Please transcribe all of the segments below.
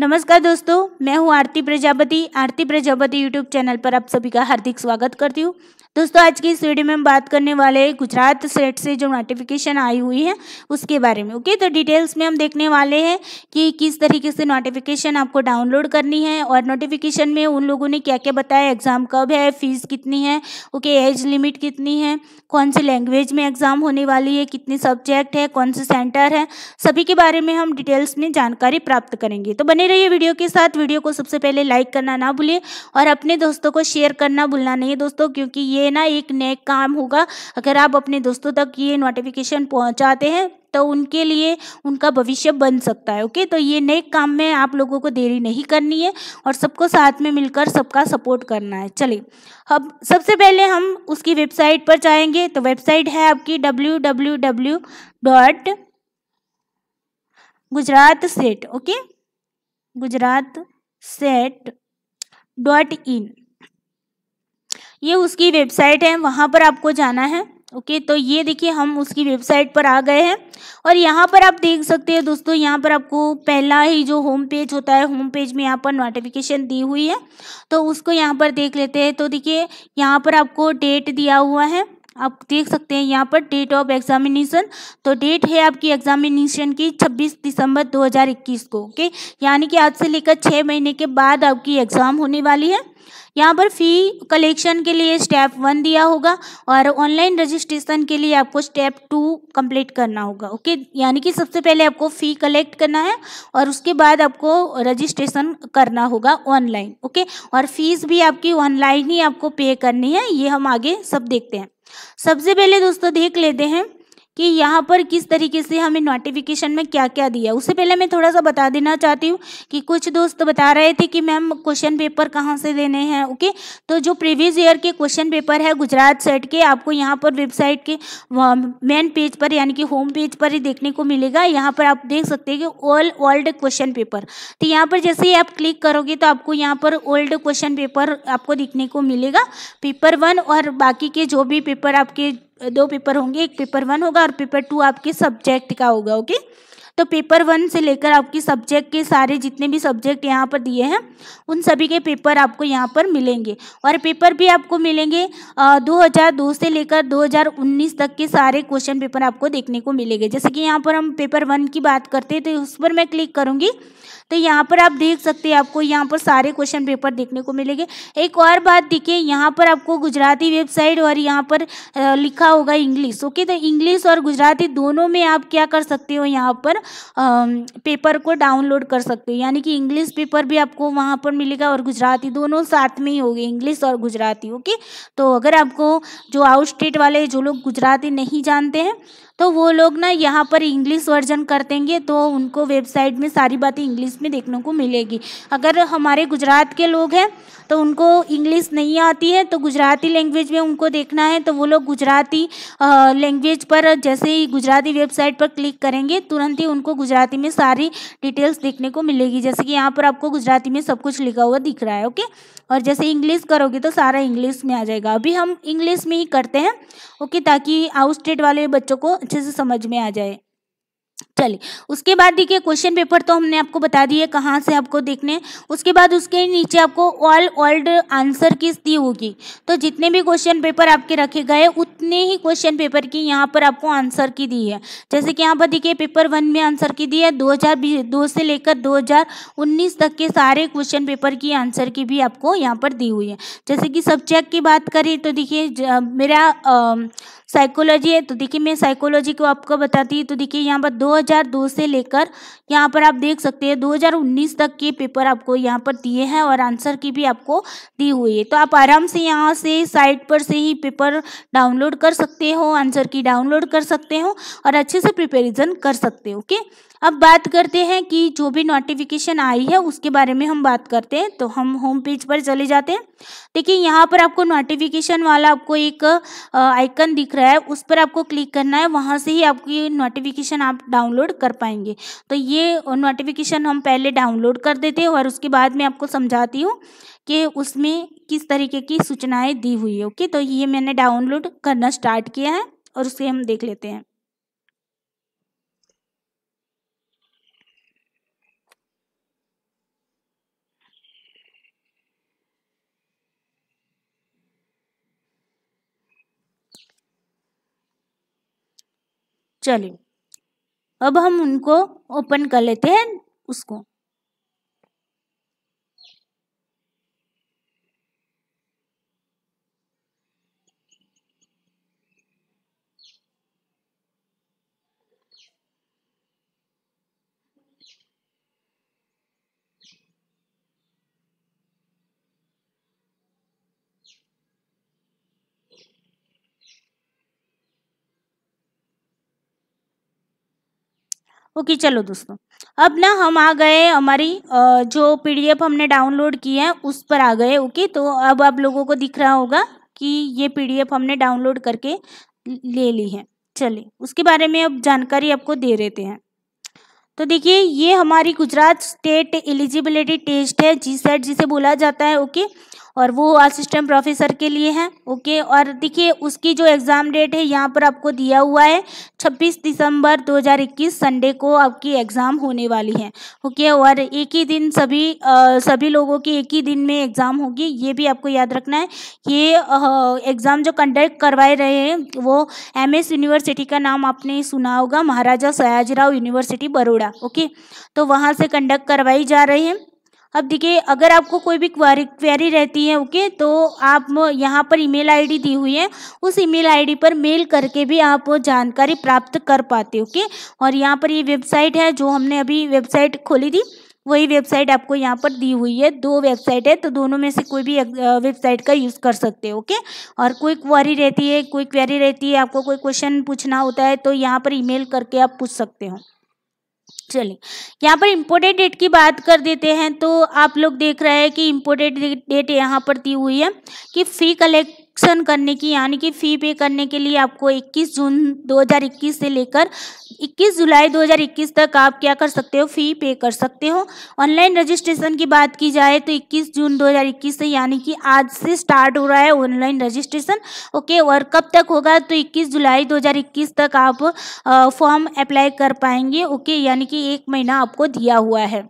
नमस्कार दोस्तों मैं हूं आरती प्रजापति आरती प्रजापति यूट्यूब चैनल पर आप सभी का हार्दिक स्वागत करती हूं दोस्तों आज की इस वीडियो में हम बात करने वाले गुजरात सेट से जो नोटिफिकेशन आई हुई है उसके बारे में ओके तो डिटेल्स में हम देखने वाले हैं कि किस तरीके से नोटिफिकेशन आपको डाउनलोड करनी है और नोटिफिकेशन में उन लोगों ने क्या क्या बताया एग्ज़ाम कब है फीस कितनी है ओके एज लिमिट कितनी है कौन सी लैंग्वेज में एग्ज़ाम होने वाली है कितने सब्जेक्ट है कौन से सेंटर है सभी के बारे में हम डिटेल्स में जानकारी प्राप्त करेंगे तो बने रहिए वीडियो के साथ वीडियो को सबसे पहले लाइक करना ना भूलिए और अपने दोस्तों को शेयर करना भूलना नहीं दोस्तों क्योंकि ये ना एक नेक काम होगा अगर आप अपने दोस्तों तक ये नोटिफिकेशन पहुँचाते हैं तो उनके लिए उनका भविष्य बन सकता है ओके तो ये नए काम में आप लोगों को देरी नहीं करनी है और सबको साथ में मिलकर सबका सपोर्ट करना है चलिए अब सबसे पहले हम उसकी वेबसाइट पर जाएंगे तो वेबसाइट है आपकी W W W dot Gujarat SET okay Gujarat SET dot in ये उसकी वेबसाइट है वहाँ पर आपको जाना है ओके तो ये देखिए हम उसकी वेबसाइट पर आ गए हैं और यहाँ पर आप देख सकते हैं दोस्तों यहाँ पर आपको पहला ही जो होम पेज होता है होम पेज में यहाँ पर नोटिफिकेशन दी हुई है तो उसको यहाँ पर देख लेते हैं तो देखिए यहाँ पर आपको डेट दिया हुआ है आप देख सकते हैं यहाँ पर डेट ऑफ एग्जामिनेशन तो डेट है आपकी एग्जामिनेशन की 26 दिसंबर 2021 को ओके यानी कि आज से लेकर छः महीने के बाद आपकी एग्ज़ाम होने वाली है यहाँ पर फ़ी कलेक्शन के लिए स्टेप वन दिया होगा और ऑनलाइन रजिस्ट्रेशन के लिए आपको स्टेप टू कंप्लीट करना होगा ओके यानी कि सबसे पहले आपको फ़ी कलेक्ट करना है और उसके बाद आपको रजिस्ट्रेशन करना होगा ऑनलाइन ओके और फीस भी आपकी ऑनलाइन ही आपको पे करनी है ये हम आगे सब देखते हैं सबसे पहले दोस्तों देख लेते हैं कि यहाँ पर किस तरीके से हमें नोटिफिकेशन में क्या क्या दिया उससे पहले मैं थोड़ा सा बता देना चाहती हूँ कि कुछ दोस्त बता रहे थे कि मैम क्वेश्चन पेपर कहाँ से देने हैं ओके तो जो प्रीवियस ईयर के क्वेश्चन पेपर है गुजरात सेट के आपको यहाँ पर वेबसाइट के मेन पेज पर यानी कि होम पेज पर ही देखने को मिलेगा यहाँ पर आप देख सकते हैं कि ओल ओल्ड क्वेश्चन पेपर तो यहाँ पर जैसे ही आप क्लिक करोगे तो आपको यहाँ पर ओल्ड क्वेश्चन पेपर आपको दिखने को मिलेगा पेपर वन और बाकी के जो भी पेपर आपके दो पेपर होंगे एक पेपर वन होगा और पेपर टू आपके सब्जेक्ट का होगा ओके तो पेपर वन से लेकर आपके सब्जेक्ट के सारे जितने भी सब्जेक्ट यहाँ पर दिए हैं उन सभी के पेपर आपको यहाँ पर मिलेंगे और पेपर भी आपको मिलेंगे दो हज़ार दो से लेकर दो हज़ार उन्नीस तक के सारे क्वेश्चन पेपर आपको देखने को मिलेंगे जैसे कि यहाँ पर हम पेपर वन की बात करते हैं तो उस पर मैं क्लिक करूँगी तो यहाँ पर आप देख सकते हैं आपको यहाँ पर सारे क्वेश्चन पेपर देखने को मिलेंगे एक और बात देखिए यहाँ पर आपको गुजराती वेबसाइट और यहाँ पर लिखा होगा इंग्लिश ओके तो इंग्लिश और गुजराती दोनों में आप क्या कर सकते हो यहाँ पर पेपर को डाउनलोड कर सकते हो यानी कि इंग्लिश पेपर भी आपको वहाँ पर मिलेगा और गुजराती दोनों साथ में ही होगी इंग्लिश और गुजराती ओके तो अगर आपको जो आउट स्टेट वाले जो लोग गुजराती नहीं जानते हैं तो वो लोग ना यहाँ पर इंग्लिश वर्जन कर देंगे तो उनको वेबसाइट में सारी बातें इंग्लिश में देखने को मिलेगी अगर हमारे गुजरात के लोग हैं तो उनको इंग्लिश नहीं आती है तो गुजराती लैंग्वेज में उनको देखना है तो वो लोग गुजराती लैंग्वेज पर जैसे ही गुजराती वेबसाइट पर क्लिक करेंगे तुरंत ही उनको गुजराती में सारी डिटेल्स देखने को मिलेगी जैसे कि यहाँ पर आपको गुजराती में सब कुछ लिखा हुआ दिख रहा है ओके और जैसे इंग्लिश करोगे तो सारा इंग्लिश में आ जाएगा अभी हम इंग्लिश में ही करते हैं ओके ताकि आउट स्टेट वाले बच्चों को अच्छे से समझ में आ जाए चलिए उसके बाद देखिए क्वेश्चन पेपर तो हमने आपको बता दिए कहाँ से आपको देखने उसके बाद उसके नीचे आपको ऑल ओल्ड आंसर किस दी होगी तो जितने भी क्वेश्चन पेपर आपके रखे गए उतने ही क्वेश्चन पेपर की यहाँ पर आपको आंसर की दी है जैसे कि यहाँ पर देखिए पेपर वन में आंसर की दी है दो हजार दो से लेकर दो तक के सारे क्वेश्चन पेपर की आंसर की भी आपको यहाँ पर दी हुई है जैसे कि सब्जेक्ट की बात करें तो देखिए मेरा आ, साइकोलॉजी है तो देखिए मैं साइकोलॉजी को आपको बताती हूँ तो देखिए यहाँ पर 2002 से लेकर यहाँ पर आप देख सकते हैं 2019 तक के पेपर आपको यहाँ पर दिए हैं और आंसर की भी आपको दी हुई है तो आप आराम से यहाँ से साइट पर से ही पेपर डाउनलोड कर सकते हो आंसर की डाउनलोड कर सकते हो और अच्छे से प्रिपेरिजन कर सकते हो ओके अब बात करते हैं कि जो भी नोटिफिकेशन आई है उसके बारे में हम बात करते हैं तो हम होम पेज पर चले जाते हैं देखिए यहाँ पर आपको नोटिफिकेशन वाला आपको एक आइकन दिख रहा है उस पर आपको क्लिक करना है वहाँ से ही आपकी नोटिफिकेशन आप डाउनलोड कर पाएंगे तो ये नोटिफिकेशन हम पहले डाउनलोड कर देते हैं और उसके बाद में आपको समझाती हूँ कि उसमें किस तरीके की सूचनाएँ दी हुई है ओके तो ये मैंने डाउनलोड करना स्टार्ट किया है और उसे हम देख लेते हैं चलिए अब हम उनको ओपन कर लेते हैं उसको ओके okay, चलो दोस्तों अब ना हम आ गए हमारी जो पीडीएफ हमने डाउनलोड की है उस पर आ गए ओके तो अब आप लोगों को दिख रहा होगा कि ये पीडीएफ हमने डाउनलोड करके ले ली है चलिए उसके बारे में अब जानकारी आपको दे रहे हैं तो देखिए ये हमारी गुजरात स्टेट एलिजिबिलिटी टेस्ट है जी सेट जिसे बोला जाता है ओके okay? और वो असिस्टेंट प्रोफेसर के लिए हैं ओके और देखिए उसकी जो एग्ज़ाम डेट है यहाँ पर आपको दिया हुआ है 26 दिसंबर 2021 संडे को आपकी एग्ज़ाम होने वाली है ओके और एक ही दिन सभी आ, सभी लोगों की एक ही दिन में एग्ज़ाम होगी ये भी आपको याद रखना है ये एग्ज़ाम जो कंडक्ट करवाए रहे हैं वो एम यूनिवर्सिटी का नाम आपने सुना होगा महाराजा सयाजीराव यूनिवर्सिटी बड़ोड़ा ओके तो वहाँ से कंडक्ट करवाई जा रही है अब देखिए अगर आपको कोई भी क्वारी क्वेरी रहती है ओके तो आप यहाँ पर ईमेल आईडी दी हुई है उस ईमेल आईडी पर मेल करके भी आप जानकारी प्राप्त कर पाते ओके और यहाँ पर ये वेबसाइट है जो हमने अभी वेबसाइट खोली थी वही वेबसाइट आपको यहाँ पर दी हुई है दो वेबसाइट है तो दोनों में से कोई भी वेबसाइट का यूज़ कर सकते हो ओके और कोई क्वारी रहती है कोई क्वेरी रहती है आपको कोई क्वेश्चन पूछना होता है तो यहाँ पर ईमेल करके आप पूछ सकते हो चलिए यहाँ पर इम्पोर्टेड डेट की बात कर देते हैं तो आप लोग देख रहे हैं कि इम्पोर्टेड डेट यहाँ पर दी हुई है कि फी कलेक्ट सन करने की यानी कि फ़ी पे करने के लिए आपको 21 जून 2021 से लेकर 21 जुलाई 2021 तक आप क्या कर सकते हो फ़ी पे कर सकते हो ऑनलाइन रजिस्ट्रेशन की बात की जाए तो 21 जून 2021 से यानी कि आज से स्टार्ट हो रहा है ऑनलाइन रजिस्ट्रेशन ओके और कब तक होगा तो 21 जुलाई 2021 तक आप फॉर्म अप्लाई कर पाएंगे ओके यानी कि एक महीना आपको दिया हुआ है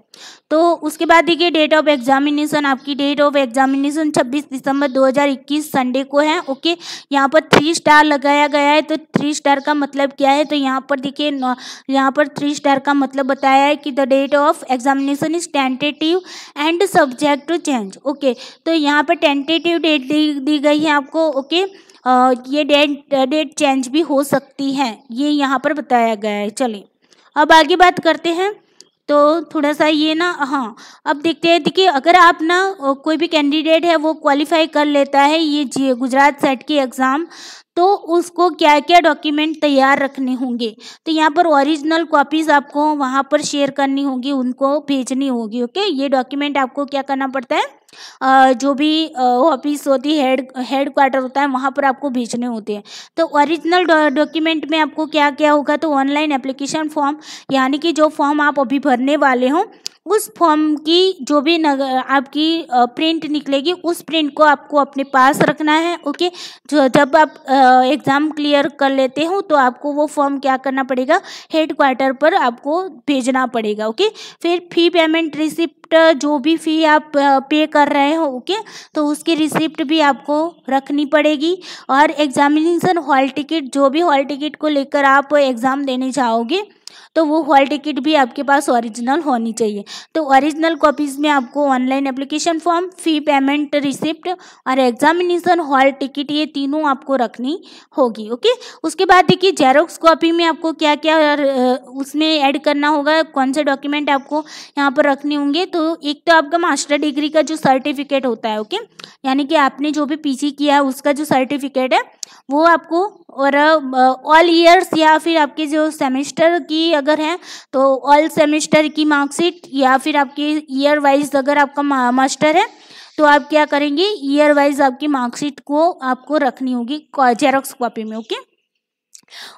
तो उसके बाद देखिए डेट ऑफ एग्जामिनेशन आपकी डेट ऑफ एग्जामिनेशन 26 दिसंबर 2021 संडे को है ओके यहाँ पर थ्री स्टार लगाया गया है तो थ्री स्टार का मतलब क्या है तो यहाँ पर देखिए यहाँ पर थ्री स्टार का मतलब बताया है कि the date of examination is tentative and subject to change okay तो यहाँ पर टेंटेटिव डेट दी, दी गई है आपको ओके आ, ये डेट डेट चेंज भी हो सकती है ये यहाँ पर बताया गया है चलिए अब आगे बात करते हैं तो थोड़ा सा ये ना हाँ अब देखते हैं देखिए अगर आप ना कोई भी कैंडिडेट है वो क्वालिफाई कर लेता है ये जी गुजरात सेट की एग्ज़ाम तो उसको क्या क्या डॉक्यूमेंट तैयार रखने होंगे तो यहाँ पर ओरिजिनल कॉपीज़ आपको वहाँ पर शेयर करनी होगी उनको भेजनी होगी ओके ये डॉक्यूमेंट आपको क्या करना पड़ता है जो भी ऑफिस होती है हेड हेड क्वार्टर होता है वहाँ पर आपको भेजने होते हैं तो ओरिजिनल डॉक्यूमेंट में आपको क्या क्या होगा तो ऑनलाइन एप्लीकेशन फॉर्म यानी कि जो फॉर्म आप अभी भरने वाले हों उस फॉर्म की जो भी नगर आपकी प्रिंट निकलेगी उस प्रिंट को आपको अपने पास रखना है ओके जो जब आप एग्ज़ाम क्लियर कर लेते हो तो आपको वो फॉर्म क्या करना पड़ेगा हेड क्वार्टर पर आपको भेजना पड़ेगा ओके फिर फी पेमेंट रिसिप्ट जो भी फ़ी आप पे कर रहे हो ओके तो उसकी रिसिप्ट भी आपको रखनी पड़ेगी और एग्ज़ामिनेशन हॉल टिकट जो भी हॉल टिकट को लेकर आप एग्ज़ाम देने जाओगे तो वो हॉल टिकट भी आपके पास ओरिजिनल होनी चाहिए तो ओरिजिनल कॉपीज़ में आपको online application form fee payment receipt और एग्जामिनेशन हॉल टिकट ये तीनों आपको रखनी होगी ओके उसके बाद देखिए जेरोक्स कॉपी में आपको क्या क्या उसमें ऐड करना होगा कौन से डॉक्यूमेंट आपको यहाँ पर रखने होंगे तो एक तो आपका मास्टर डिग्री का जो सर्टिफिकेट होता है ओके यानी कि आपने जो भी पी किया है उसका जो सर्टिफिकेट है वो आपको और ऑल ईयर्स या फिर आपके जो सेमेस्टर की अगर है तो ऑल सेमेस्टर की मार्कशीट या फिर आपके ईयर वाइज अगर आपका मास्टर है तो आप क्या करेंगे ईयर वाइज आपकी मार्कशीट को आपको रखनी होगी जेरोक्स कॉपी में ओके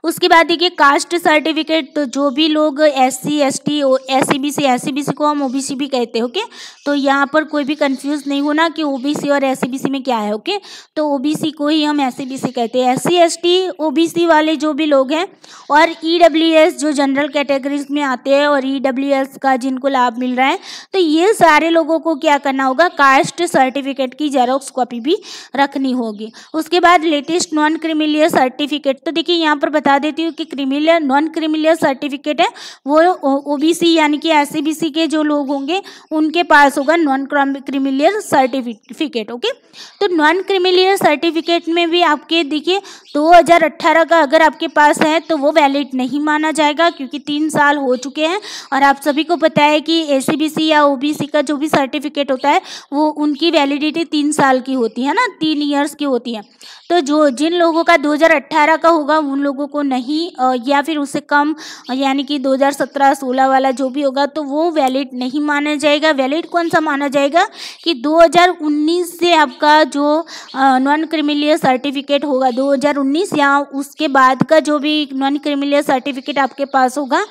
उसके बाद देखिए कास्ट सर्टिफिकेट तो जो भी लोग S C S T S C B C S C B C को हम ओ बी सी भी कहते हैं ओके तो यहाँ पर कोई भी कंफ्यूज नहीं होना कि ओ बी सी और एस सी बी सी में क्या है ओके तो ओ बी सी को ही हम एस सी बी सी कहते हैं S C S T O B C वाले जो भी लोग हैं और ई डब्ल्यू एस जो जनरल कैटेगरीज में आते हैं और ई डब्ल्यू एस का जिनको लाभ मिल रहा है तो ये सारे लोगों को क्या करना होगा कास्ट सर्टिफिकेट की जेरोक्स कॉपी भी रखनी होगी उसके बाद लेटेस्ट नॉन क्रिमिलियर सर्टिफिकेट तो देखिए यहाँ यहाँ पर बता देती हूँ कि क्रिमिलियर नॉन क्रिमिलियर सर्टिफिकेट है वो ओबीसी यानी कि एस के जो लोग होंगे उनके पास होगा नॉन क्रिमिलियर सर्टिफिकेट ओके तो नॉन क्रिमिलियर सर्टिफिकेट में भी आपके देखिए 2018 का अगर आपके पास है तो वो वैलिड नहीं माना जाएगा क्योंकि तीन साल हो चुके हैं और आप सभी को पता है कि ए या ओ का जो भी सर्टिफिकेट होता है वो उनकी वैलिडिटी तीन साल की होती है ना तीन ईयर्स की होती है तो जो जिन लोगों का 2018 का होगा उन लोगों को नहीं या फिर उससे कम यानी कि 2017-16 वाला जो भी होगा तो वो वैलिड नहीं माना जाएगा वैलिड कौन सा माना जाएगा कि 2019 से आपका जो नॉन क्रिमिलियर सर्टिफिकेट होगा 2019 या उसके बाद का जो भी नॉन क्रिमिलियर सर्टिफिकेट आपके पास होगा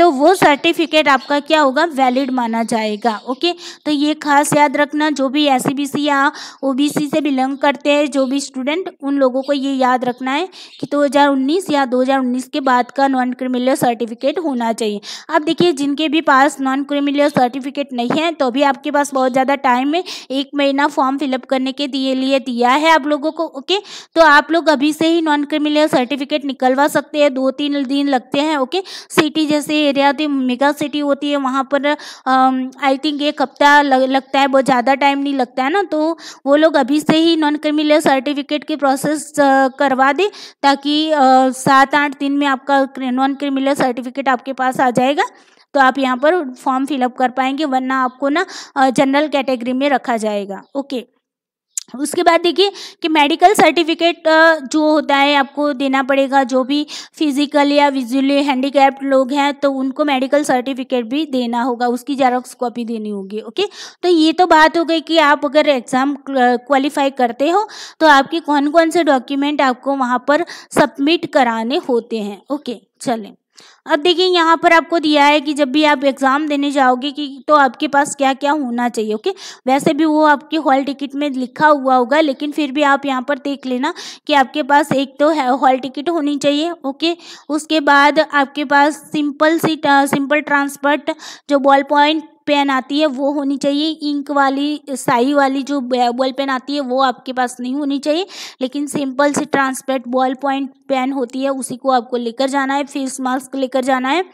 तो वो सर्टिफिकेट आपका क्या होगा वैलिड माना जाएगा ओके तो ये खास याद रखना जो भी एस e या ओ से बिलोंग करते हैं जो भी स्टूडेंट उन लोगों को ये याद रखना है कि 2019 या 2019 के बाद का नॉन क्रिमिनल सर्टिफिकेट होना चाहिए आप देखिए जिनके भी पास नॉन क्रिमिनल सर्टिफिकेट नहीं है तो भी आपके पास बहुत ज़्यादा टाइम है एक महीना फॉर्म फिलअप करने के दिए लिए दिया है आप लोगों को ओके तो आप लोग अभी से ही नॉन क्रिमिनल सर्टिफिकेट निकलवा सकते हैं दो तीन दिन लगते हैं ओके सिटी जैसे एरिया होती मेगा सिटी होती है वहाँ पर आई थिंक एक हफ्ता लग, लगता है बहुत ज़्यादा टाइम नहीं लगता है ना तो वो लोग अभी से ही नॉन क्रिमिनल सर्टिफिकेट की प्रोसेस करवा दें ताकि सात आठ दिन में आपका नॉन क्रिमिनल सर्टिफिकेट आपके पास आ जाएगा तो आप यहाँ पर फॉर्म फिलअप कर पाएंगे वरना आपको ना जनरल कैटेगरी में रखा जाएगा ओके उसके बाद देखिए कि मेडिकल सर्टिफिकेट जो होता है आपको देना पड़ेगा जो भी फिजिकल या विजुअली हैंडीकैप्ड लोग हैं तो उनको मेडिकल सर्टिफिकेट भी देना होगा उसकी जेरोक्स कॉपी देनी होगी ओके तो ये तो बात हो गई कि आप अगर एग्ज़ाम क्वालिफाई करते हो तो आपके कौन कौन से डॉक्यूमेंट आपको वहाँ पर सबमिट कराने होते हैं ओके चलें अब देखिए यहाँ पर आपको दिया है कि जब भी आप एग्ज़ाम देने जाओगे कि तो आपके पास क्या क्या होना चाहिए ओके वैसे भी वो आपके हॉल टिकट में लिखा हुआ होगा लेकिन फिर भी आप यहाँ पर देख लेना कि आपके पास एक तो हॉल टिकट होनी चाहिए ओके उसके बाद आपके पास सिंपल सी सिंपल ट्रांसपोर्ट जो बॉल पॉइंट पेन आती है वो होनी चाहिए इंक वाली साई वाली जो बॉल पेन आती है वो आपके पास नहीं होनी चाहिए लेकिन सिंपल सी ट्रांसपेरेंट बॉल पॉइंट पेन होती है उसी को आपको लेकर जाना है फेस मास्क लेकर जाना है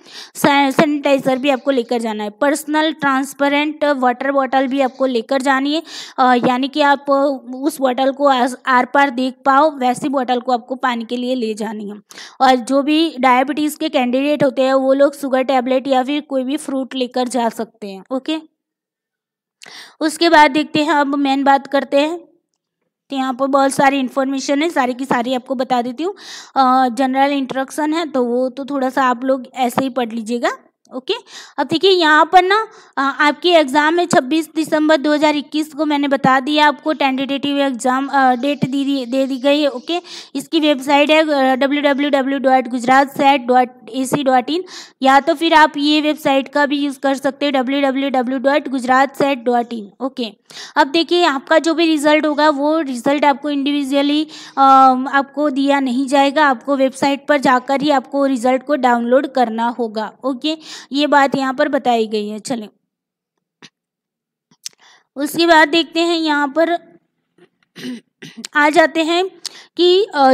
सैनिटाइजर भी आपको लेकर जाना है पर्सनल ट्रांसपेरेंट वाटर बॉटल भी आपको लेकर जानी है यानी कि आप उस बॉटल को आर पार देख पाओ वैसी बॉटल को आपको पानी के लिए ले जानी है और जो भी डायबिटीज़ के कैंडिडेट होते हैं वो लोग शुगर टैबलेट या फिर कोई भी फ्रूट लेकर जा सकते हैं ओके उसके बाद देखते हैं अब मेन बात करते हैं तो यहाँ पर बहुत सारी इन्फॉर्मेशन है सारी की सारी आपको बता देती हूँ जनरल इंट्रोडक्शन है तो वो तो थोड़ा सा आप लोग ऐसे ही पढ़ लीजिएगा ओके okay? अब देखिए यहाँ पर ना आपके एग्ज़ाम है 26 दिसंबर 2021 को मैंने बता दिया आपको टेंटेटिव एग्ज़ाम डेट दी दे दी गई है ओके इसकी वेबसाइट है W W W dot Gujarat SET dot A C dot in या तो फिर आप ये वेबसाइट का भी यूज़ कर सकते हो W W W dot Gujarat SET dot in okay अब देखिए आपका जो भी रिज़ल्ट होगा वो रिज़ल्ट आपको इंडिविजुअली आपको दिया नहीं जाएगा आपको वेबसाइट पर जाकर ही आपको रिज़ल्ट को डाउनलोड करना होगा ओके okay? ये बात यहाँ पर बताई गई है चलें उसके बाद देखते हैं यहाँ पर आ जाते हैं कि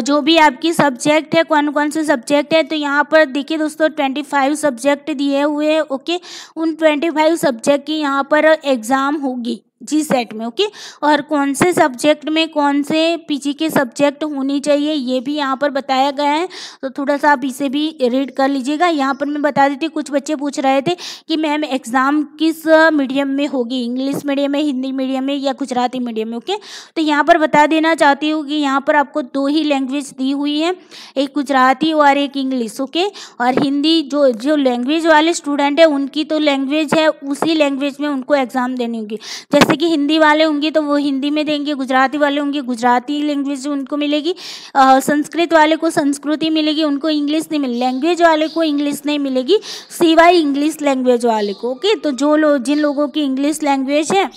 जो भी आपकी सब्जेक्ट है कौन कौन से सब्जेक्ट है तो यहाँ पर देखिए दोस्तों ट्वेंटी फाइव सब्जेक्ट दिए हुए हैं ओके उन ट्वेंटी फाइव सब्जेक्ट की यहाँ पर एग्ज़ाम होगी जी सेट में ओके और कौन से सब्जेक्ट में कौन से पीजी के सब्जेक्ट होनी चाहिए ये भी यहाँ पर बताया गया है तो थोड़ा सा आप इसे भी रीड कर लीजिएगा यहाँ पर मैं बता देती कुछ बच्चे पूछ रहे थे कि मैम एग्ज़ाम किस मीडियम में होगी इंग्लिश मीडियम में हिंदी मीडियम में या गुजराती मीडियम में ओके तो यहाँ पर बता देना चाहती हूँ कि यहाँ पर आपको दो ही लैंग्वेज दी हुई है एक गुजराती और एक इंग्लिश ओके और हिंदी जो जो लैंग्वेज वाले स्टूडेंट है उनकी तो लैंग्वेज है उसी लैंग्वेज में उनको एग्ज़ाम देनी होगी जैसे जैसे कि हिंदी वाले होंगे तो वो हिंदी में देंगे गुजराती वाले होंगे गुजराती लैंग्वेज उनको मिलेगी संस्कृत वाले को संस्कृति मिलेगी उनको इंग्लिश नहीं मिलेगी लैंग्वेज वाले को इंग्लिश नहीं मिलेगी सिवाय इंग्लिश लैंग्वेज वाले को ओके तो जो लोग जिन लोगों की इंग्लिश लैंग्वेज है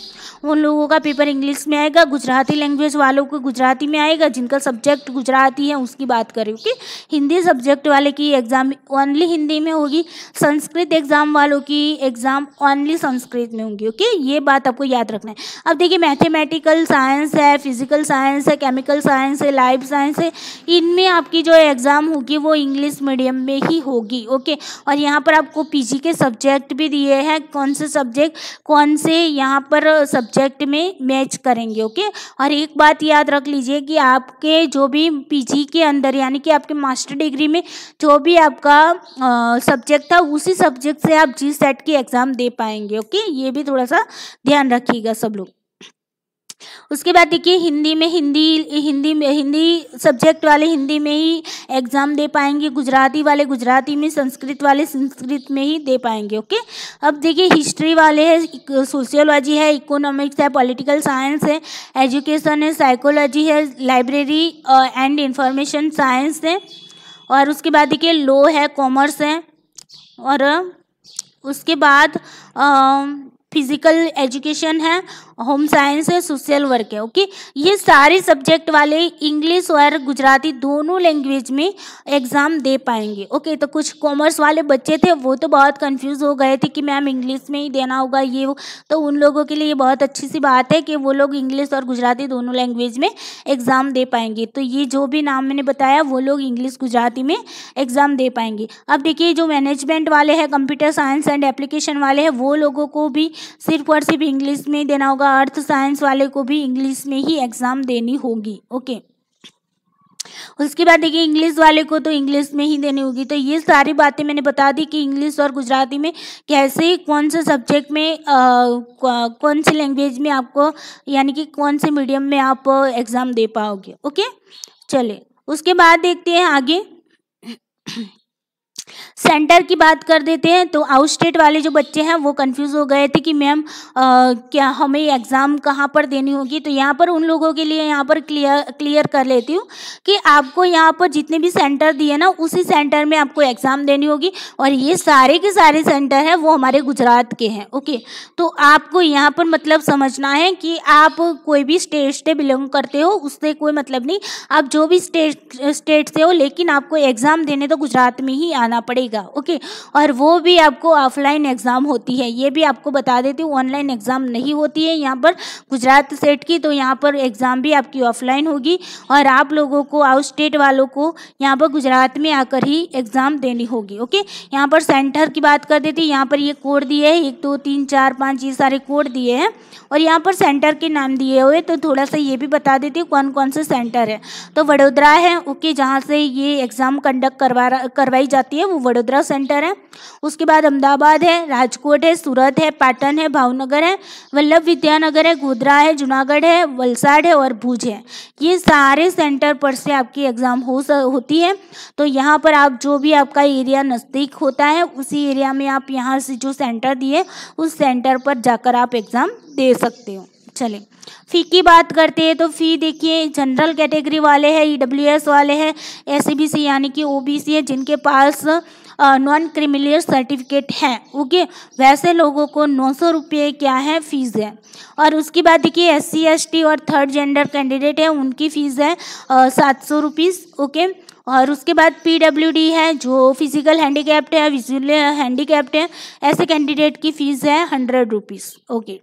उन लोगों का पेपर इंग्लिश में आएगा गुजराती लैंग्वेज वालों को गुजराती में आएगा जिनका सब्जेक्ट गुजराती है उसकी बात करें ओके हिंदी सब्जेक्ट वाले की एग्ज़ाम ओनली हिंदी में होगी संस्कृत एग्ज़ाम वालों की एग्ज़ाम ओनली संस्कृत में होंगी ओके ये बात आपको याद रखना सकते हैं अब देखिए मैथमेटिकल साइंस है फिजिकल साइंस है केमिकल साइंस है लाइफ साइंस है इनमें आपकी जो एग्ज़ाम होगी वो इंग्लिश मीडियम में ही होगी ओके और यहाँ पर आपको पी के सब्जेक्ट भी दिए हैं कौन से सब्जेक्ट कौन से यहाँ पर सब्जेक्ट में मैच करेंगे ओके और एक बात याद रख लीजिए कि आपके जो भी पी के अंदर यानी कि आपके मास्टर डिग्री में जो भी आपका सब्जेक्ट था उसी सब्जेक्ट से आप जी सेट की एग्ज़ाम दे पाएंगे ओके ये भी थोड़ा सा ध्यान रखिएगा कीजिएगा सब लोग उसके बाद देखिए हिंदी में हिंदी हिंदी में हिंदी सब्जेक्ट वाले हिंदी में ही एग्ज़ाम दे पाएंगे गुजराती वाले गुजराती में संस्कृत वाले संस्कृत में ही दे पाएंगे ओके अब देखिए हिस्ट्री वाले है सोशियोलॉजी है इकोनॉमिक्स है पॉलिटिकल साइंस है एजुकेशन है साइकोलॉजी है लाइब्रेरी एंड इंफॉर्मेशन साइंस है और उसके बाद देखिए लॉ है कॉमर्स है और उसके बाद आ, um, फिज़िकल एजुकेशन है होम साइंस है सोशल वर्क है ओके ये सारे सब्जेक्ट वाले इंग्लिश और गुजराती दोनों लैंग्वेज में एग्ज़ाम दे पाएंगे ओके तो कुछ कॉमर्स वाले बच्चे थे वो तो बहुत कंफ्यूज हो गए थे कि मैम इंग्लिश में ही देना होगा ये वो तो उन लोगों के लिए बहुत अच्छी सी बात है कि वो लोग इंग्लिश और गुजराती दोनों लैंग्वेज में एग्ज़ाम दे पाएंगे तो ये जो भी नाम मैंने बताया वो लोग इंग्लिश गुजराती में एग्ज़ाम दे पाएंगे अब देखिए जो मैनेजमेंट वाले हैं कंप्यूटर साइंस एंड एप्लीकेशन वाले हैं वो लोगों को भी सिर्फ और सिर्फ इंग्लिश में देना होगा होगा अर्थ साइंस वाले को भी इंग्लिश में ही एग्ज़ाम देनी होगी ओके उसके बाद देखिए इंग्लिश वाले को तो इंग्लिश में ही देनी होगी तो ये सारी बातें मैंने बता दी कि इंग्लिश और गुजराती में कैसे कौन से सब्जेक्ट में आ, कौन से लैंग्वेज में आपको यानी कि कौन से मीडियम में आप एग्ज़ाम दे पाओगे ओके चले उसके बाद देखते हैं आगे सेंटर की बात कर देते हैं तो आउट स्टेट वाले जो बच्चे हैं वो कंफ्यूज हो गए थे कि मैम क्या हमें एग्ज़ाम कहाँ पर देनी होगी तो यहाँ पर उन लोगों के लिए यहाँ पर क्लियर क्लियर कर लेती हूँ कि आपको यहाँ पर जितने भी सेंटर दिए ना उसी सेंटर में आपको एग्ज़ाम देनी होगी और ये सारे के सारे सेंटर हैं वो हमारे गुजरात के हैं ओके तो आपको यहाँ पर मतलब समझना है कि आप कोई भी स्टेट से बिलोंग करते हो उससे कोई मतलब नहीं आप जो भी स्टेट स्टेट से हो लेकिन आपको एग्ज़ाम देने तो गुजरात में ही आना करना पड़ेगा ओके और वो भी आपको ऑफलाइन एग्ज़ाम होती है ये भी आपको बता देती हूँ ऑनलाइन एग्ज़ाम नहीं होती है यहाँ पर गुजरात सेट की तो यहाँ पर एग्ज़ाम भी आपकी ऑफलाइन होगी और आप लोगों को आउट स्टेट वालों को यहाँ पर गुजरात में आकर ही एग्ज़ाम देनी होगी ओके यहाँ पर सेंटर की बात कर देती यहाँ पर ये कोड दिए है एक दो तीन चार पाँच ये सारे कोड दिए हैं और यहाँ पर सेंटर के नाम दिए हुए तो थोड़ा सा ये भी बता देती हूँ कौन कौन से सेंटर है तो वडोदरा है ओके जहाँ से ये एग्ज़ाम कंडक्ट करवा करवाई जाती है वो वडोदरा सेंटर है उसके बाद अहमदाबाद है राजकोट है सूरत है पाटन है भावनगर है वल्लभ विद्यानगर है गोधरा है जूनागढ़ है वलसाड है और भुज है ये सारे सेंटर पर से आपकी एग्ज़ाम हो होती है तो यहाँ पर आप जो भी आपका एरिया नज़दीक होता है उसी एरिया में आप यहाँ से जो सेंटर दिए उस सेंटर पर जाकर आप एग्ज़ाम दे सकते हो चले फ़ी की बात करते हैं तो फ़ी देखिए जनरल कैटेगरी वाले हैं ई e वाले हैं एस यानी कि ओ है जिनके पास नॉन क्रिमिलियर सर्टिफिकेट है ओके वैसे लोगों को नौ सौ रुपये क्या है फ़ीस है और उसके बाद देखिए एस सी और थर्ड जेंडर कैंडिडेट है उनकी फ़ीस है सात सौ रुपीज़ ओके और उसके बाद पीडब्ल्यूडी है जो फिजिकल हैंडीकैप्ड है विजुअल कैप्ट है ऐसे कैंडिडेट की फ़ीस है हंड्रेड रुपीज़ ओके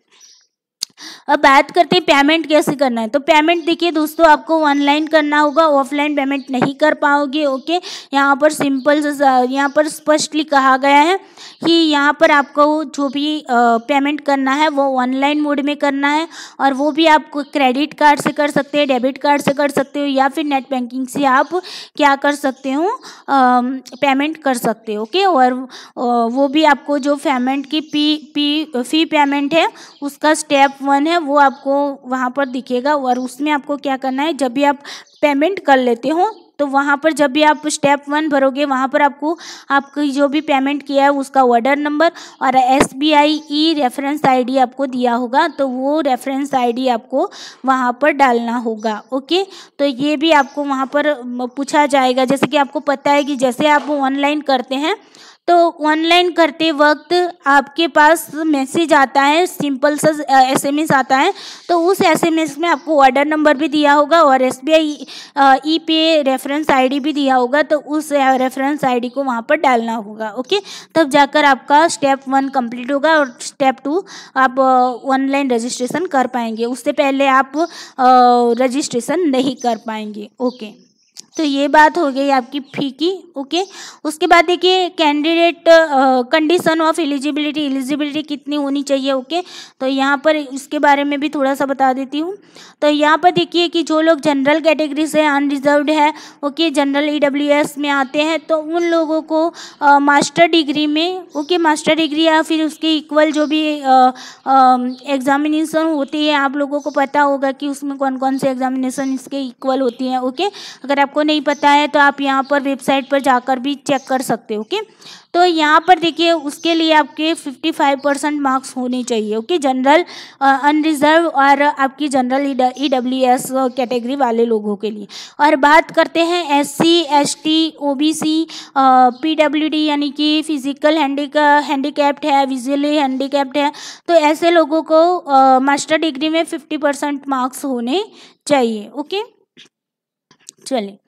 अब बात करते हैं पेमेंट कैसे करना है तो पेमेंट देखिए दोस्तों आपको ऑनलाइन करना होगा ऑफलाइन पेमेंट नहीं कर पाओगे ओके यहाँ पर सिंपल यहाँ पर स्पष्टली कहा गया है कि यहाँ पर आपको जो भी पेमेंट करना है वो ऑनलाइन मोड में करना है और वो भी आप क्रेडिट कार्ड से कर सकते हैं डेबिट कार्ड से कर सकते हो या फिर नेट बैंकिंग से आप क्या कर सकते हो पेमेंट कर सकते हो ओके और वो भी आपको जो पेमेंट की पी पी फी पेमेंट है उसका स्टेप वन है वो आपको वहाँ पर दिखेगा और उसमें आपको क्या करना है जब भी आप पेमेंट कर लेते हो तो वहाँ पर जब भी आप स्टेप वन भरोगे वहाँ पर आपको आपकी जो भी पेमेंट किया है उसका ऑर्डर नंबर और S B I E reference ID आपको दिया होगा तो वो रेफरेंस आईडी आपको वहाँ पर डालना होगा ओके तो ये भी आपको वहाँ पर पूछा जाएगा जैसे कि आपको पता है कि जैसे आप ऑनलाइन करते हैं तो ऑनलाइन करते वक्त आपके पास मैसेज आता है सिंपल सा एसएमएस आता है तो उस एसएमएस में आपको ऑर्डर नंबर भी दिया होगा और एस बी आई ई पे रेफरेंस आईडी भी दिया होगा तो उस रेफरेंस आईडी को वहाँ पर डालना होगा ओके तब जाकर आपका स्टेप वन कंप्लीट होगा और स्टेप टू आप ऑनलाइन रजिस्ट्रेशन कर पाएंगे उससे पहले आप रजिस्ट्रेशन नहीं कर पाएंगे ओके तो ये बात हो गई आपकी फी की ओके उसके बाद देखिए candidate condition of eligibility eligibility कितनी होनी चाहिए ओके तो यहाँ पर इसके बारे में भी थोड़ा सा बता देती हूँ तो यहाँ पर देखिए कि जो लोग जनरल कैटेगरी से अनरिजर्व है ओके जनरल ई e में आते हैं तो उन लोगों को मास्टर डिग्री में ओके मास्टर डिग्री या फिर उसके इक्वल जो भी एग्जामिनेशन होती है आप लोगों को पता होगा कि उसमें कौन कौन से एग्जामिनेशन इसके इक्वल होती हैं ओके अगर आपको नहीं पता है तो आप यहाँ पर वेबसाइट पर जाकर भी चेक कर सकते हो ओके तो यहाँ पर देखिए उसके लिए आपके 55 परसेंट मार्क्स होने चाहिए ओके जनरल अनरिजर्व और आपकी general E W S category वाले लोगों के लिए और बात करते हैं S C S T O B C P W D यानी कि फिजिकल हैंडीकैप्ड है विजुअली हैंडीकैप्ड है तो ऐसे लोगों को मास्टर डिग्री में फिफ्टी परसेंट मार्क्स होने चाहिए ओके चलिए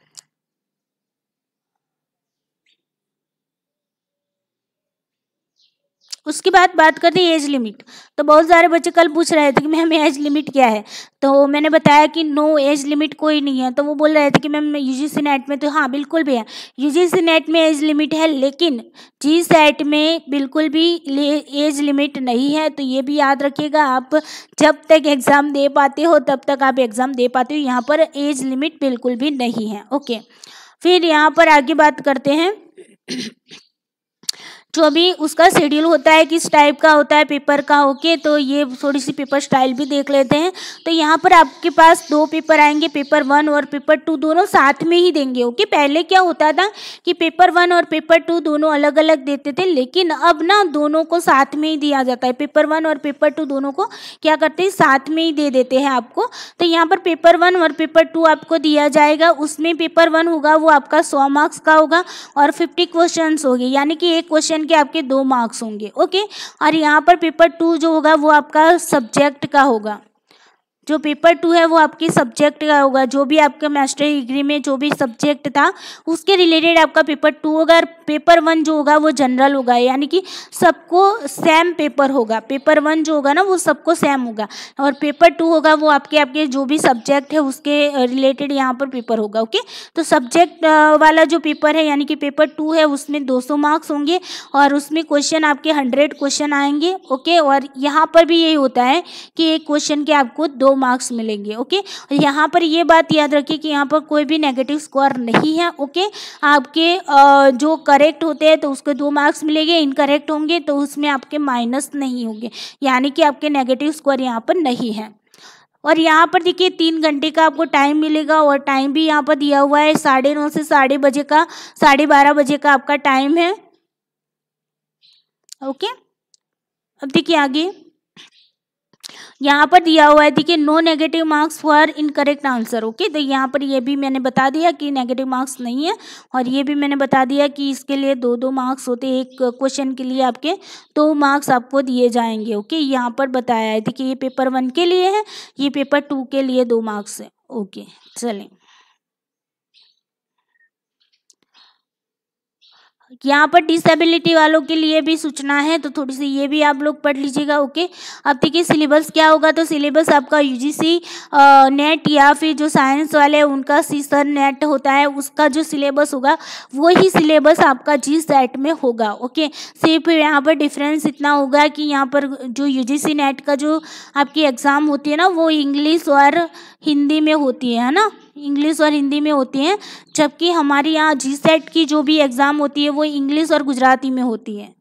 उसके बाद बात करते हैं एज लिमिट तो बहुत सारे बच्चे कल पूछ रहे थे कि मैम एज लिमिट क्या है तो मैंने बताया कि नो एज लिमिट कोई नहीं है तो वो बोल रहे थे कि ma'am U G C NET में तो हाँ बिल्कुल भी है यू जी सी नेट में एज लिमिट है लेकिन जी सेट में बिल्कुल भी एज लिमिट नहीं है तो ये भी याद रखिएगा आप जब तक एग्ज़ाम दे पाते हो तब तक आप एग्ज़ाम दे पाते हो यहाँ पर एज लिमिट बिल्कुल भी नहीं है ओके फिर यहाँ पर आगे बात करते हैं जो तो भी उसका शेड्यूल होता है किस टाइप का होता है पेपर का ओके तो ये थोड़ी सी पेपर स्टाइल भी देख लेते हैं तो यहाँ पर आपके पास दो पेपर आएंगे पेपर वन और पेपर टू दोनों साथ में ही देंगे ओके पहले क्या होता था कि पेपर वन और पेपर टू दोनों अलग अलग देते थे लेकिन अब ना दोनों को साथ में ही दिया जाता है पेपर वन और पेपर टू दोनों को क्या करते हैं साथ में ही दे देते हैं आपको तो यहाँ पर पेपर वन और पेपर टू आपको दिया जाएगा उसमें पेपर वन होगा वो आपका सौ मार्क्स का होगा और फिफ्टी क्वेश्चन होगी यानी कि एक क्वेश्चन क्वेश्चन के आपके दो मार्क्स होंगे ओके और यहाँ पर पेपर टू जो होगा वो आपका सब्जेक्ट का होगा जो पेपर टू है वो आपके सब्जेक्ट का होगा जो भी आपके मास्टर डिग्री में जो भी सब्जेक्ट था उसके रिलेटेड आपका पेपर टू होगा और पेपर वन जो होगा वो जनरल होगा यानी कि सबको सेम पेपर होगा पेपर वन जो होगा ना वो सबको सेम होगा और पेपर टू होगा वो आपके आपके जो भी सब्जेक्ट है उसके रिलेटेड यहाँ पर पेपर होगा ओके तो सब्जेक्ट वाला जो पेपर है यानी कि पेपर टू है उसमें दो मार्क्स होंगे और उसमें क्वेश्चन आपके हंड्रेड क्वेश्चन आएंगे ओके और यहाँ पर भी यही होता है कि एक क्वेश्चन के आपको दो मार्क्स मिलेंगे ओके और यहाँ पर ये बात याद रखिए कि यहाँ पर कोई भी नेगेटिव स्कोर नहीं है ओके आपके जो करेक्ट होते हैं तो उसके दो मार्क्स मिलेंगे इनकरेक्ट होंगे तो उसमें आपके माइनस नहीं होंगे यानी कि आपके नेगेटिव स्कोर यहाँ पर नहीं है और यहाँ पर देखिए तीन घंटे का आपको टाइम मिलेगा और टाइम भी यहाँ पर दिया हुआ है साढ़े नौ से साढ़े बजे का साढ़े बारह बजे का आपका टाइम है ओके अब देखिए आगे यहाँ पर दिया हुआ है देखिए no negative marks for incorrect answer okay तो यहाँ पर ये भी मैंने बता दिया कि नेगेटिव मार्क्स नहीं है और ये भी मैंने बता दिया कि इसके लिए दो दो मार्क्स होते एक क्वेश्चन के लिए आपके दो तो मार्क्स आपको दिए जाएंगे ओके यहाँ पर बताया है देखिए ये पेपर वन के लिए है ये पेपर टू के लिए दो मार्क्स है ओके चलें यहाँ पर डिसेबिलिटी वालों के लिए भी सूचना है तो थोड़ी सी ये भी आप लोग पढ़ लीजिएगा ओके अब देखिए सिलेबस क्या होगा तो सिलेबस आपका यूजीसी नेट या फिर जो साइंस वाले उनका सीसर नेट होता है उसका जो सिलेबस होगा वो ही सिलेबस आपका जी सेट में होगा ओके सिर्फ यहाँ पर डिफरेंस इतना होगा कि यहाँ पर जो यू नेट का जो आपकी एग्ज़ाम होती है ना वो इंग्लिश और हिंदी में होती है ना इंग्लिश और हिंदी में होती हैं जबकि हमारे यहाँ जी सेट की जो भी एग्ज़ाम होती है वो इंग्लिश और गुजराती में होती है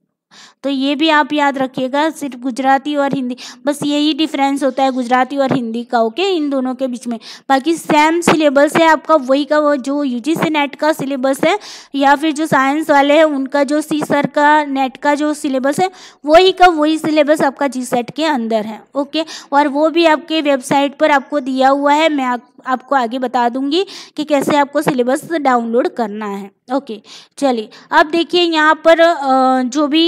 तो ये भी आप याद रखिएगा सिर्फ गुजराती और हिंदी बस यही डिफरेंस होता है गुजराती और हिंदी का ओके इन दोनों के बीच में बाकी सेम सिलेबस है आपका वही का वो जो यू जी नेट का सिलेबस है या फिर जो साइंस वाले हैं उनका जो सी सर का नेट का जो सिलेबस है वही का वही सिलेबस आपका जी सेट के अंदर है ओके और वो भी आपके वेबसाइट पर आपको दिया हुआ है मैं आप आपको आगे बता दूंगी कि कैसे आपको सिलेबस डाउनलोड करना है ओके चलिए अब देखिए यहाँ पर जो भी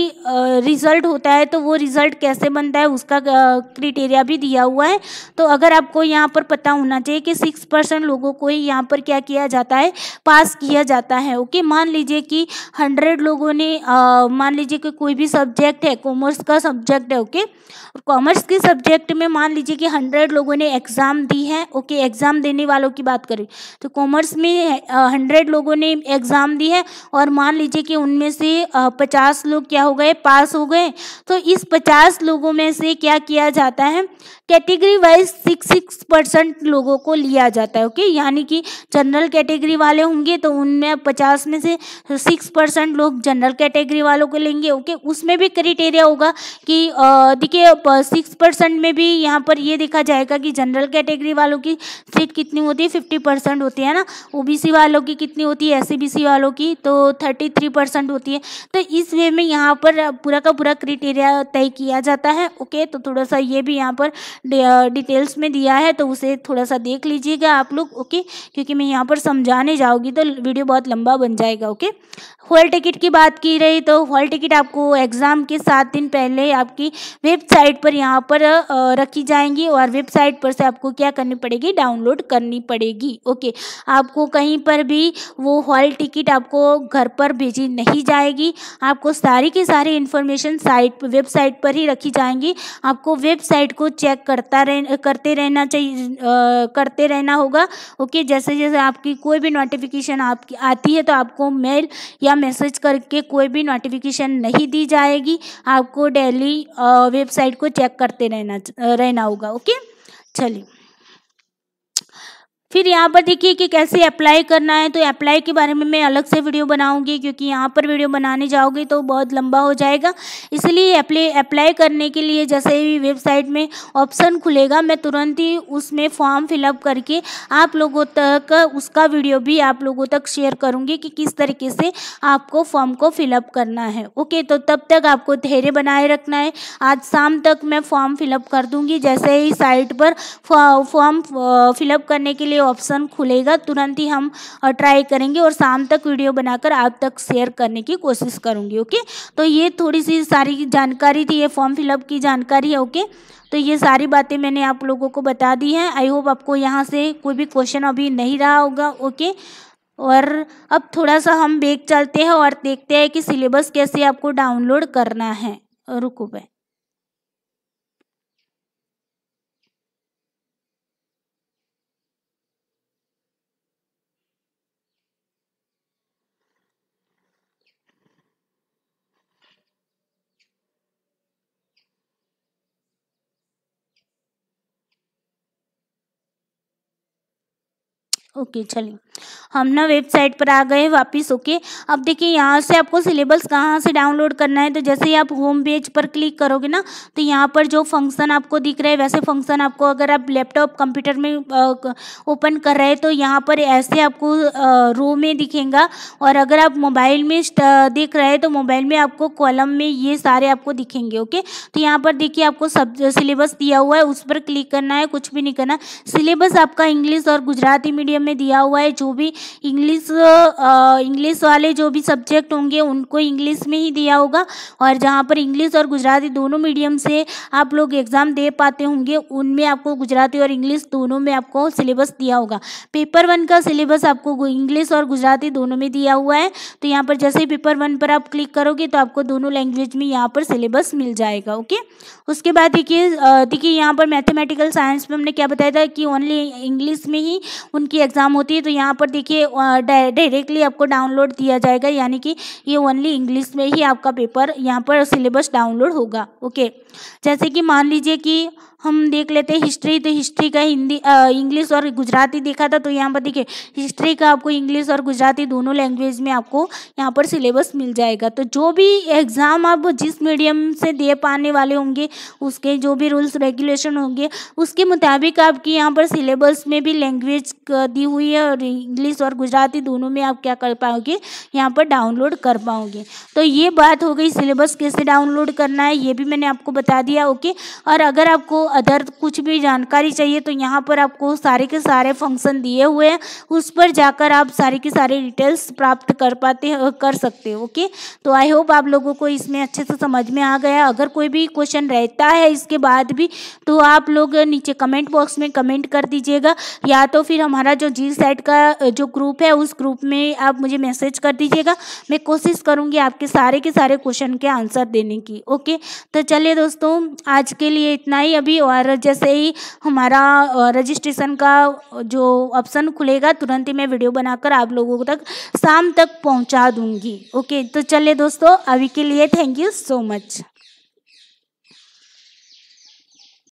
रिज़ल्ट होता है तो वो रिज़ल्ट कैसे बनता है उसका क्रिटेरिया भी दिया हुआ है तो अगर आपको यहाँ पर पता होना चाहिए कि सिक्स परसेंट लोगों को ही यहाँ पर क्या किया जाता है पास किया जाता है ओके मान लीजिए कि हंड्रेड लोगों ने मान लीजिए कि कोई भी सब्जेक्ट है कॉमर्स का सब्जेक्ट है ओके कॉमर्स के सब्जेक्ट में मान लीजिए कि हंड्रेड लोगों ने एग्ज़ाम दी है ओके एग्ज़ाम देने वालों की बात करें तो कॉमर्स में हंड्रेड लोगों ने एग्ज़ाम एग्ज़ाम दी है और मान लीजिए कि उनमें से पचास लोग क्या हो गए पास हो गए तो इस पचास लोगों में से क्या किया जाता है category wise six six percent लोगों को लिया जाता है ओके यानी कि जनरल कैटेगरी वाले होंगे तो उनमें पचास में से सिक्स परसेंट लोग जनरल कैटेगरी वालों को लेंगे ओके उसमें भी क्रिटेरिया होगा कि देखिए सिक्स परसेंट में भी यहाँ पर ये देखा जाएगा कि जनरल कैटेगरी वालों की सीट कितनी होती है फिफ्टी परसेंट होती है ना ओ वालों की कितनी होती है एस वालों की तो थर्टी थ्री परसेंट होती है तो इस वे में यहाँ पर पूरा का पूरा क्रिटेरिया तय किया जाता है ओके तो थोड़ा सा ये भी यहाँ पर डिटेल्स में दिया है तो उसे थोड़ा सा देख लीजिएगा आप लोग ओके क्योंकि मैं यहाँ पर समझाने जाऊँगी तो वीडियो बहुत लंबा बन जाएगा ओके हॉल टिकट की बात की रही तो हॉल टिकट आपको एग्ज़ाम के सात दिन पहले आपकी वेबसाइट पर यहाँ पर रखी जाएंगी और वेबसाइट पर से आपको क्या करनी पड़ेगी डाउनलोड करनी पड़ेगी ओके आपको कहीं पर भी वो हॉल टिकट आपको घर पर भेजी नहीं जाएगी आपको सारी की सारी इन्फॉर्मेशन साइट वेबसाइट पर ही रखी जाएंगी आपको वेबसाइट को चेक करता रह करते रहना चाहिए करते रहना होगा ओके जैसे जैसे आपकी कोई भी नोटिफिकेशन आपकी आती है तो आपको मेल या या मैसेज करके कोई भी नोटिफिकेशन नहीं दी जाएगी आपको डेली वेबसाइट को चेक करते रहना रहना होगा ओके चलिए फिर यहाँ पर देखिए कि कैसे अप्लाई करना है तो अप्लाई के बारे में मैं अलग से वीडियो बनाऊंगी क्योंकि यहाँ पर वीडियो बनाने जाओगे तो बहुत लंबा हो जाएगा इसलिए अप्लाई अप्लाई करने के लिए जैसे ही वेबसाइट में ऑप्शन खुलेगा मैं तुरंत ही उसमें फॉर्म फिलअप करके आप लोगों तक उसका वीडियो भी आप लोगों तक शेयर करूँगी कि किस तरीके से आपको फॉर्म को फिलअप करना है ओके तो तब तक आपको धैर्य बनाए रखना है आज शाम तक मैं फॉर्म फिलअप कर दूँगी जैसे ही साइट पर फॉर्म फिलअप करने के लिए ऑप्शन खुलेगा तुरंत ही हम ट्राई करेंगे और शाम तक वीडियो बनाकर आप तक शेयर करने की कोशिश करूँगी ओके तो ये थोड़ी सी सारी जानकारी थी ये फॉर्म फिलअप की जानकारी है ओके तो ये सारी बातें मैंने आप लोगों को बता दी हैं आई होप आपको यहाँ से कोई भी क्वेश्चन अभी नहीं रहा होगा ओके और अब थोड़ा सा हम बेग चलते हैं और देखते हैं कि सिलेबस कैसे आपको डाउनलोड करना है रुको भाई ओके चलिए हम ना वेबसाइट पर आ गए वापस ओके अब देखिए यहाँ से आपको सिलेबस कहाँ से डाउनलोड करना है तो जैसे ही आप होम पेज पर क्लिक करोगे ना तो यहाँ पर जो फंक्शन आपको दिख रहा है वैसे फंक्शन आपको अगर आप लैपटॉप कंप्यूटर में ओपन कर रहे हैं तो यहाँ पर ऐसे आपको रो में दिखेगा और अगर आप मोबाइल में देख रहे हैं तो मोबाइल में आपको कॉलम में ये सारे आपको दिखेंगे ओके तो यहाँ पर देखिए आपको सब सिलेबस दिया हुआ है उस पर क्लिक करना है कुछ भी नहीं करना सिलेबस आपका इंग्लिश और गुजराती मीडियम में दिया हुआ है जो भी इंग्लिश इंग्लिश वाले जो भी सब्जेक्ट होंगे उनको इंग्लिश में ही दिया होगा और जहाँ पर इंग्लिश और गुजराती दोनों मीडियम से आप लोग एग्ज़ाम दे पाते होंगे उनमें आपको गुजराती और इंग्लिश दोनों में आपको सिलेबस दिया होगा पेपर वन का सिलेबस आपको इंग्लिश और गुजराती दोनों में दिया हुआ है तो यहाँ पर जैसे पेपर वन पर आप क्लिक करोगे तो आपको दोनों लैंग्वेज में यहाँ पर सिलेबस मिल जाएगा ओके उसके बाद देखिए देखिए यहाँ पर मैथमेटिकल साइंस में हमने क्या बताया था कि ओनली इंग्लिश में ही उनकी एग्ज़ाम होती है तो यहाँ पर देखिए डायरेक्टली आपको डाउनलोड दिया जाएगा यानी कि ये ओनली इंग्लिश में ही आपका पेपर यहाँ पर सिलेबस डाउनलोड होगा ओके जैसे कि मान लीजिए कि हम देख लेते हैं हिस्ट्री तो हिस्ट्री का हिंदी इंग्लिश और गुजराती देखा था तो यहाँ पर देखिए हिस्ट्री का आपको इंग्लिश और गुजराती दोनों लैंग्वेज में आपको यहाँ पर सिलेबस मिल जाएगा तो जो भी एग्ज़ाम आप जिस मीडियम से दे पाने वाले होंगे उसके जो भी रूल्स रेगुलेशन होंगे उसके मुताबिक आपकी यहाँ पर सिलेबस में भी लैंग्वेज दी हुई है और इंग्लिश और गुजराती दोनों में आप क्या कर पाओगे यहाँ पर डाउनलोड कर पाओगे तो ये बात हो गई सिलेबस कैसे डाउनलोड करना है ये भी मैंने आपको बता दिया ओके और अगर आपको अदर कुछ भी जानकारी चाहिए तो यहाँ पर आपको सारे के सारे फंक्शन दिए हुए हैं उस पर जाकर आप सारे की सारे डिटेल्स प्राप्त कर पाते कर सकते हो ओके तो आई होप आप लोगों को इसमें अच्छे से समझ में आ गया अगर कोई भी क्वेश्चन रहता है इसके बाद भी तो आप लोग नीचे कमेंट बॉक्स में कमेंट कर दीजिएगा या तो फिर हमारा जो जी सेट का जो ग्रुप है उस ग्रुप में आप मुझे मैसेज कर दीजिएगा मैं कोशिश करूँगी आपके सारे के सारे क्वेश्चन के आंसर देने की ओके तो चलिए दोस्तों आज के लिए इतना ही अभी और जैसे ही हमारा रजिस्ट्रेशन का जो ऑप्शन खुलेगा तुरंत ही मैं वीडियो बनाकर आप लोगों तक शाम तक पहुंचा दूंगी ओके तो चलिए दोस्तों अभी के लिए थैंक यू सो मच